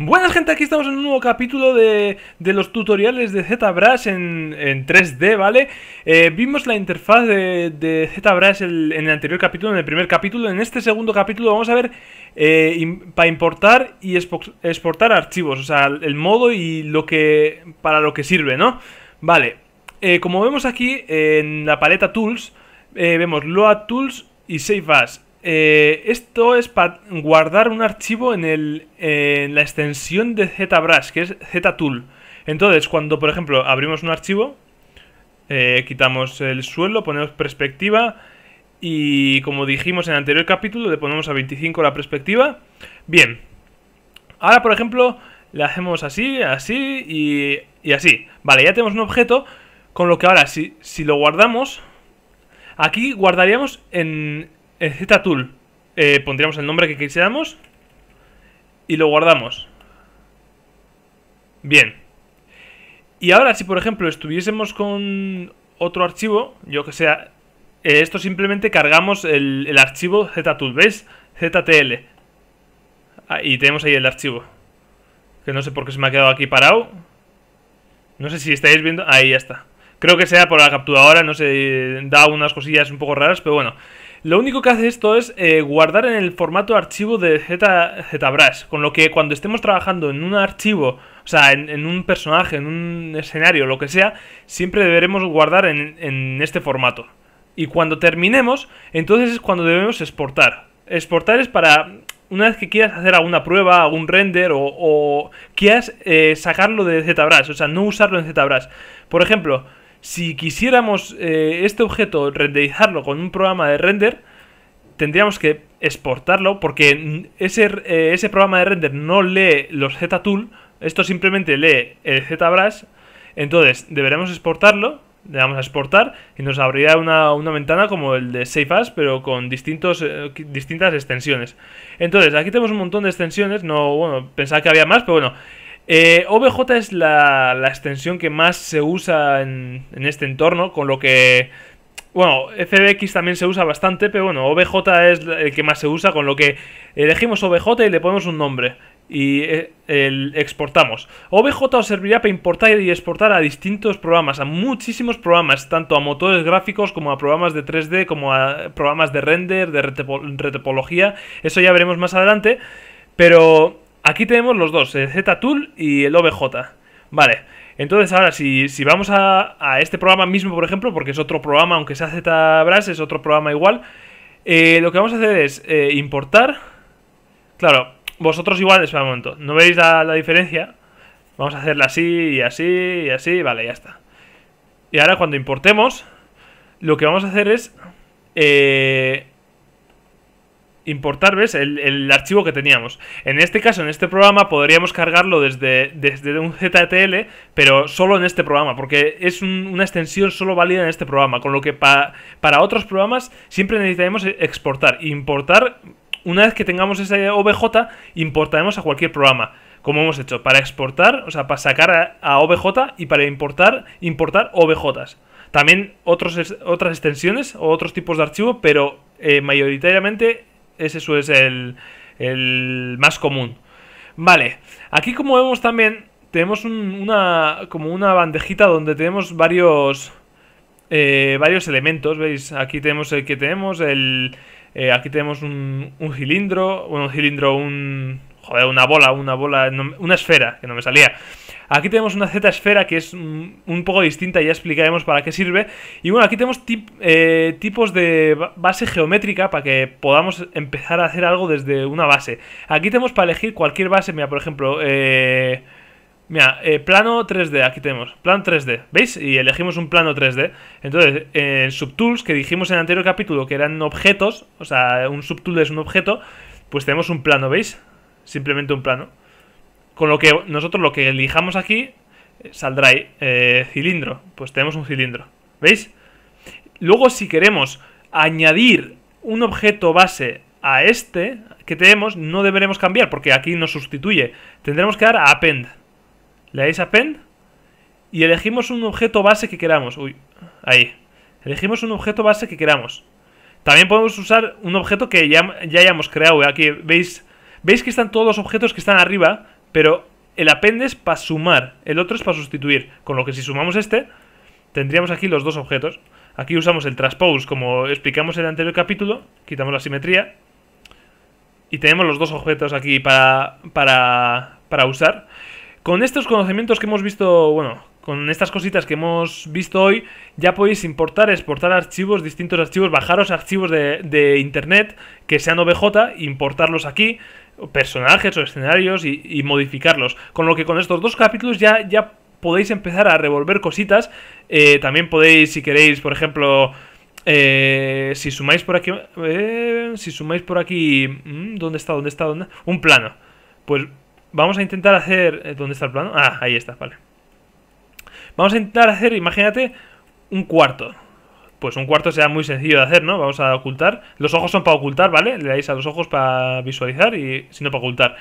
Buenas gente, aquí estamos en un nuevo capítulo de, los tutoriales de ZBrush en, 3D, ¿vale? Eh, vimos la interfaz de, de ZBrush en el anterior capítulo, en el primer capítulo En este segundo capítulo vamos a ver eh, para importar y exportar archivos O sea, el modo y lo que para lo que sirve, ¿no? Vale, eh, como vemos aquí en la paleta Tools Vemos Load Tools y Save As eh, esto es para guardar un archivo en, el, en la extensión de ZBrush, que es ZTool. Entonces, cuando, por ejemplo, abrimos un archivo, eh, quitamos el suelo, ponemos perspectiva y, como dijimos en el anterior capítulo, le ponemos a 25 la perspectiva. Bien. Ahora, por ejemplo, le hacemos así, así y, y así. Vale, ya tenemos un objeto, con lo que ahora, si, si lo guardamos, aquí guardaríamos en, este ZTool eh, pondríamos el nombre que quisiéramos y lo guardamos. Bien. Y ahora, si por ejemplo estuviésemos con otro archivo, yo que sea, eh, esto simplemente cargamos el, el archivo ZTool, ¿veis? ZTL. Ah, y tenemos ahí el archivo. Que no sé por qué se me ha quedado aquí parado. No sé si estáis viendo. Ahí ya está. Creo que sea por la capturadora, no sé, da unas cosillas un poco raras, pero bueno. Lo único que hace esto es eh, guardar en el formato archivo de ZBrush, con lo que cuando estemos trabajando en un archivo, o sea, en, un personaje, en un escenario, lo que sea, siempre deberemos guardar en, este formato. Y cuando terminemos, entonces es cuando debemos exportar. Exportar es para una vez que quieras hacer alguna prueba, algún render o, quieras eh, sacarlo de ZBrush, o sea, no usarlo en ZBrush. Por ejemplo, si quisiéramos eh, este objeto renderizarlo con un programa de render, tendríamos que exportarlo porque ese, eh, ese programa de render no lee los ZTool, esto simplemente lee el ZBrush, entonces deberemos exportarlo, le damos a exportar y nos abrirá una, ventana como el de SafeAs, pero con distintos, eh, distintas extensiones. Entonces, aquí tenemos un montón de extensiones, no, bueno, pensaba que había más, pero bueno, eh, OBJ es la, extensión que más se usa en, este entorno, con lo que... Bueno, FBX también se usa bastante, pero bueno, OBJ es el que más se usa, con lo que elegimos OBJ y le ponemos un nombre y eh, exportamos. OBJ os servirá para importar y exportar a distintos programas, a muchísimos programas, tanto a motores gráficos como a programas de 3D, como a programas de render, de retopología, eso ya veremos más adelante, pero Aquí tenemos los dos, el eh, Z-Tool y el OBJ. Vale, entonces ahora si, si vamos a, este programa mismo, por ejemplo, porque es otro programa, aunque sea ZBrush, es otro programa igual, eh, lo que vamos a hacer es eh, importar. Claro, vosotros igual, espera un momento, ¿no veis la, la diferencia? Vamos a hacerla así y así y así, vale, ya está. Y ahora cuando importemos, lo que vamos a hacer es... Eh, importar, ¿ves? El, archivo que teníamos. En este caso, en este programa, podríamos cargarlo desde, desde un ZTL, pero solo en este programa, porque es una extensión solo válida en este programa, con lo que para otros programas siempre necesitaremos e, exportar. Importar, una vez que tengamos ese OBJ, importaremos a cualquier programa. Como hemos hecho, para exportar, o sea, para sacar a, OBJ y para importar, importar OBJs. También otros, otras extensiones o otros tipos de archivo, pero eh, mayoritariamente ese es el, el más común. Vale, aquí como vemos también tenemos una como una bandejita donde tenemos varios eh, varios elementos, veis, aquí tenemos el que tenemos, el eh, aquí tenemos un, cilindro, un cilindro, un una bola, una bola, una esfera, que no me salía. Aquí tenemos una Z esfera que es mm, un poco distinta, ya explicaremos para qué sirve. Y bueno, aquí tenemos eh, tipos de base geométrica para que podamos empezar a hacer algo desde una base. Aquí tenemos para elegir cualquier base, mira, por ejemplo, eh, mira, eh, plano 3D, aquí tenemos, plano 3D, ¿veis? Y elegimos un plano 3D. Entonces, en subtools, que dijimos en el anterior capítulo que eran objetos, o sea, un subtool es un objeto, pues tenemos un plano, ¿veis? Simplemente un plano. Con lo que nosotros lo que elijamos aquí eh, saldrá eh, cilindro. Pues tenemos un cilindro. ¿Veis? Luego si queremos añadir un objeto base a este que tenemos, no deberemos cambiar porque aquí nos sustituye. Tendremos que dar a append. Le dais a append y elegimos un objeto base que queramos. Uy, ahí. Elegimos un objeto base que queramos. También podemos usar un objeto que ya, ya hayamos creado. Aquí veis, veis que están todos los objetos que están arriba pero el append es para sumar, el otro es para sustituir. Con lo que si sumamos este, tendríamos aquí los dos objetos. Aquí usamos el transpose como explicamos en el anterior capítulo, quitamos la simetría. Y tenemos los dos objetos aquí para, para, para usar. Con estos conocimientos que hemos visto, bueno, con estas cositas que hemos visto hoy, ya podéis importar, exportar archivos, distintos archivos, bajaros archivos de, de internet que sean OBJ, importarlos aquí, personajes o escenarios y, modificarlos. Con lo que con estos dos capítulos ya, ya podéis empezar a revolver cositas. Eh, también podéis, si queréis, por ejemplo, eh, si sumáis por aquí, eh, si sumáis por aquí, mm, ¿dónde está? ¿Dónde está? ¿Dónde? Un plano. Pues vamos a intentar hacer, ¿dónde está el plano? Ah, ahí está, vale. Vamos a intentar hacer, imagínate, un cuarto pues un cuarto sea muy sencillo de hacer, ¿no? Vamos a ocultar. Los ojos son para ocultar, ¿vale? Le dais a los ojos para visualizar y si no para ocultar.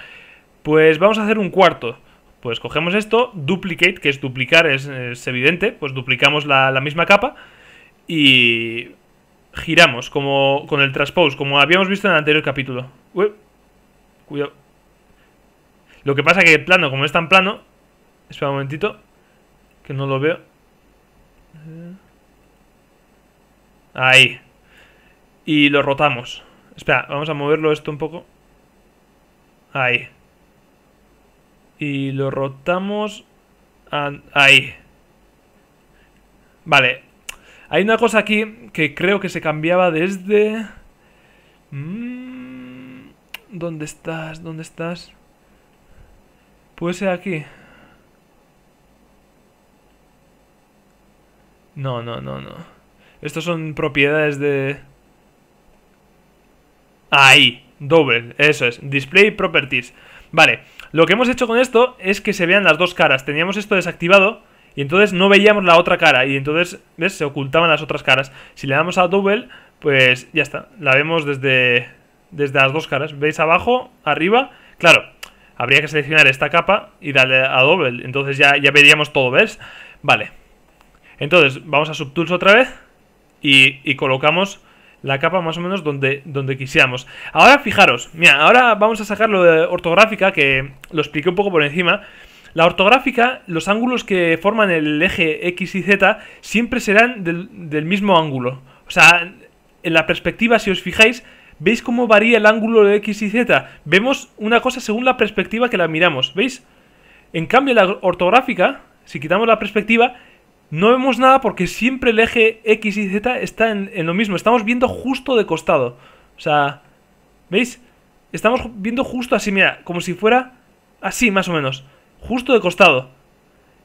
Pues vamos a hacer un cuarto. Pues cogemos esto, duplicate, que es duplicar, es, evidente, pues duplicamos la, misma capa y giramos como con el transpose, como habíamos visto en el anterior capítulo. Uy, cuidado. Lo que pasa que el plano, como es tan plano, espera un momentito, que no lo veo. Eh. Ahí. Y lo rotamos. Espera, vamos a moverlo esto un poco. Ahí. Y lo rotamos... Ahí. Vale. Hay una cosa aquí que creo que se cambiaba desde... Mm, ¿Dónde estás? ¿Dónde estás? Puede ser aquí. No, no, no, no. Estas son propiedades de... Ahí, Double, eso es, display properties. Vale, lo que hemos hecho con esto es que se vean las dos caras. Teníamos esto desactivado y entonces no veíamos la otra cara y entonces, ¿ves? Se ocultaban las otras caras. Si le damos a double, pues ya está, la vemos desde, desde las dos caras. ¿Veis abajo, arriba? Claro, habría que seleccionar esta capa y darle a double. Entonces ya, ya veríamos todo, ¿ves? Vale. Entonces, vamos a subtools otra vez y, colocamos la capa más o menos donde, donde quisiéramos. Ahora fijaros, mira, ahora vamos a sacar lo de ortográfica, que lo expliqué un poco por encima. La ortográfica, los ángulos que forman el eje X y Z siempre serán del, del mismo ángulo. O sea, en la perspectiva, si os fijáis, ¿veis cómo varía el ángulo de X y Z? Vemos una cosa según la perspectiva que la miramos, ¿veis? En cambio, la ortográfica, si quitamos la perspectiva, no vemos nada porque siempre el eje X y Z está en, lo mismo. Estamos viendo justo de costado. O sea, ¿veis? Estamos viendo justo así, mira, como si fuera así más o menos. Justo de costado.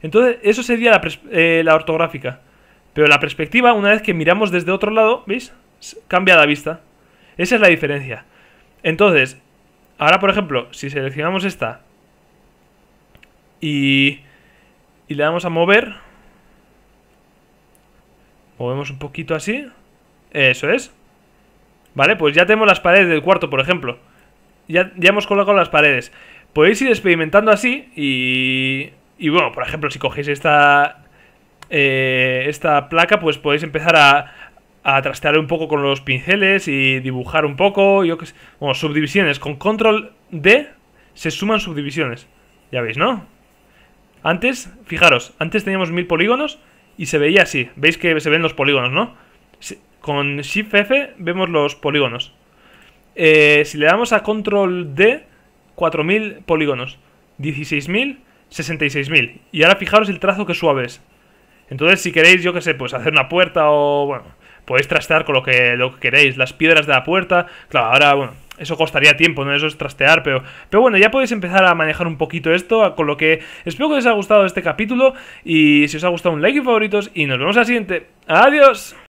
Entonces, eso sería la, eh, la ortográfica. Pero la perspectiva, una vez que miramos desde otro lado, ¿veis? Cambia la vista. Esa es la diferencia. Entonces, ahora por ejemplo, si seleccionamos esta y, y le damos a mover... Movemos un poquito así. Eso es. Vale, pues ya tenemos las paredes del cuarto, por ejemplo. Ya, ya hemos colocado las paredes. Podéis ir experimentando así y... Y bueno, por ejemplo, si cogéis esta... Eh, esta placa, pues podéis empezar a, a trastear un poco con los pinceles y dibujar un poco, yo que subdivisiones. Con control D se suman subdivisiones. Ya veis, ¿no? Antes, fijaros, antes teníamos mil polígonos y se veía así. Veis que se ven los polígonos, ¿no? Con Shift F vemos los polígonos. Eh, si le damos a Control D, 4.000 polígonos. 16.000, 66.000. Y ahora fijaros el trazo que suave es. Entonces, si queréis, yo qué sé, pues hacer una puerta o... Bueno, podéis trastear con lo que, lo que queréis. Las piedras de la puerta. Claro, ahora, bueno, eso costaría tiempo, ¿no? Eso es trastear, pero, pero bueno, ya podéis empezar a manejar un poquito esto, con lo que espero que os haya gustado este capítulo y si os ha gustado un like y favoritos y nos vemos al siguiente. ¡Adiós!